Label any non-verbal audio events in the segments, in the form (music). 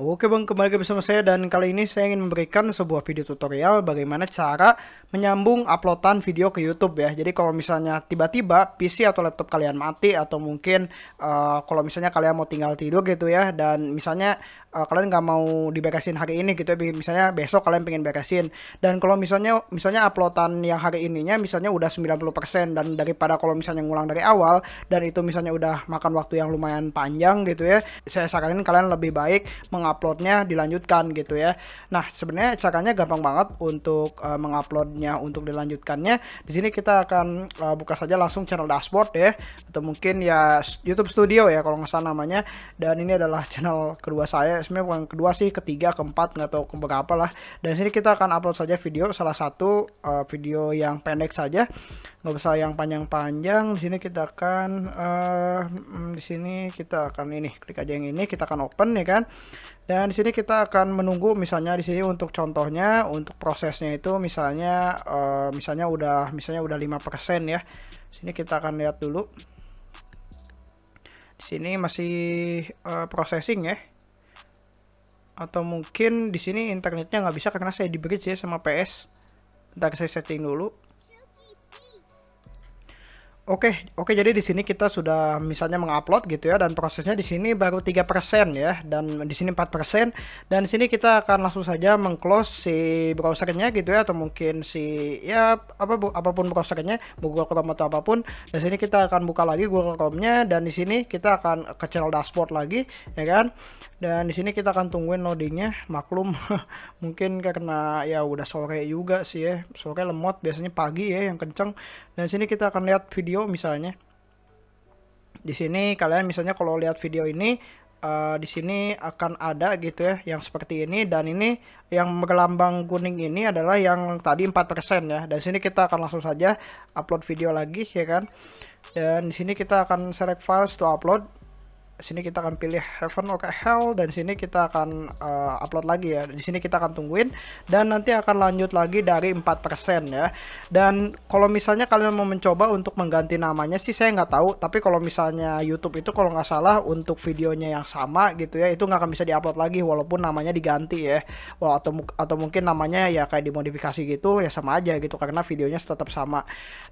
Oke bang, kembali lagi bersama saya dan kali ini saya ingin memberikan sebuah video tutorial bagaimana cara menyambung uploadan video ke YouTube ya. Jadi kalau misalnya tiba-tiba PC atau laptop kalian mati atau mungkin uh, kalau misalnya kalian mau tinggal tidur gitu ya dan misalnya uh, kalian nggak mau diberesin hari ini gitu ya, misalnya besok kalian pengen beresin dan kalau misalnya misalnya uploadan yang hari ininya misalnya udah 90% dan daripada kalau misalnya ngulang dari awal dan itu misalnya udah makan waktu yang lumayan panjang gitu ya, saya saranin kalian lebih baik meng menguploadnya dilanjutkan gitu ya nah sebenarnya caranya gampang banget untuk uh, menguploadnya untuk dilanjutkannya di sini kita akan uh, buka saja langsung channel dashboard ya atau mungkin ya YouTube Studio ya kalau nggak salah namanya dan ini adalah channel kedua saya sebenarnya bukan kedua sih ketiga keempat nggak tahu keberapa lah dan sini kita akan upload saja video salah satu uh, video yang pendek saja nggak usah yang panjang-panjang di sini kita akan uh, di sini kita akan ini klik aja yang ini kita akan open ya kan dan di sini kita akan menunggu misalnya di sini untuk contohnya untuk prosesnya itu misalnya uh, misalnya udah misalnya udah persen ya sini kita akan lihat dulu di sini masih uh, processing ya atau mungkin di sini internetnya nggak bisa karena saya di bridge ya sama PS. kita saya setting dulu. Oke, oke jadi di sini kita sudah misalnya mengupload gitu ya dan prosesnya di sini baru tiga persen ya dan di sini empat persen dan di sini kita akan langsung saja mengclose si browsernya gitu ya atau mungkin si ya apa apapun browsernya Google Chrome atau apapun. Di sini kita akan buka lagi Google Chrome-nya dan di sini kita akan ke channel dashboard lagi ya kan. Dan di sini kita akan tungguin loadingnya maklum (laughs) mungkin karena ya udah sore juga sih ya. Sore lemot biasanya pagi ya yang kenceng. Dan di sini kita akan lihat video video misalnya. Di sini kalian misalnya kalau lihat video ini uh, di sini akan ada gitu ya yang seperti ini dan ini yang berlambang kuning ini adalah yang tadi 4% ya. Dan sini kita akan langsung saja upload video lagi ya kan. Dan di sini kita akan select files to upload sini kita akan pilih heaven or hell dan sini kita akan uh, upload lagi ya di sini kita akan tungguin dan nanti akan lanjut lagi dari 4% ya dan kalau misalnya kalian mau mencoba untuk mengganti namanya sih saya nggak tahu tapi kalau misalnya YouTube itu kalau nggak salah untuk videonya yang sama gitu ya itu nggak akan bisa diupload lagi walaupun namanya diganti ya Wah, atau atau mungkin namanya ya kayak dimodifikasi gitu ya sama aja gitu karena videonya tetap sama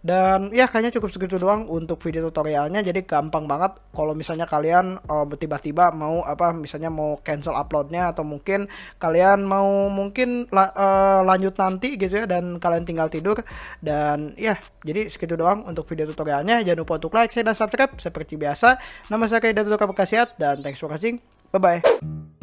dan ya kayaknya cukup segitu doang untuk video tutorialnya jadi gampang banget kalau misalnya kalian Eh, tiba-tiba uh, mau apa misalnya mau cancel uploadnya atau mungkin kalian mau mungkin la, uh, lanjut nanti gitu ya dan kalian tinggal tidur dan ya yeah, jadi segitu doang untuk video tutorialnya jangan lupa untuk like share dan subscribe seperti biasa nama saya Kaida Tutuka dan thanks for watching bye bye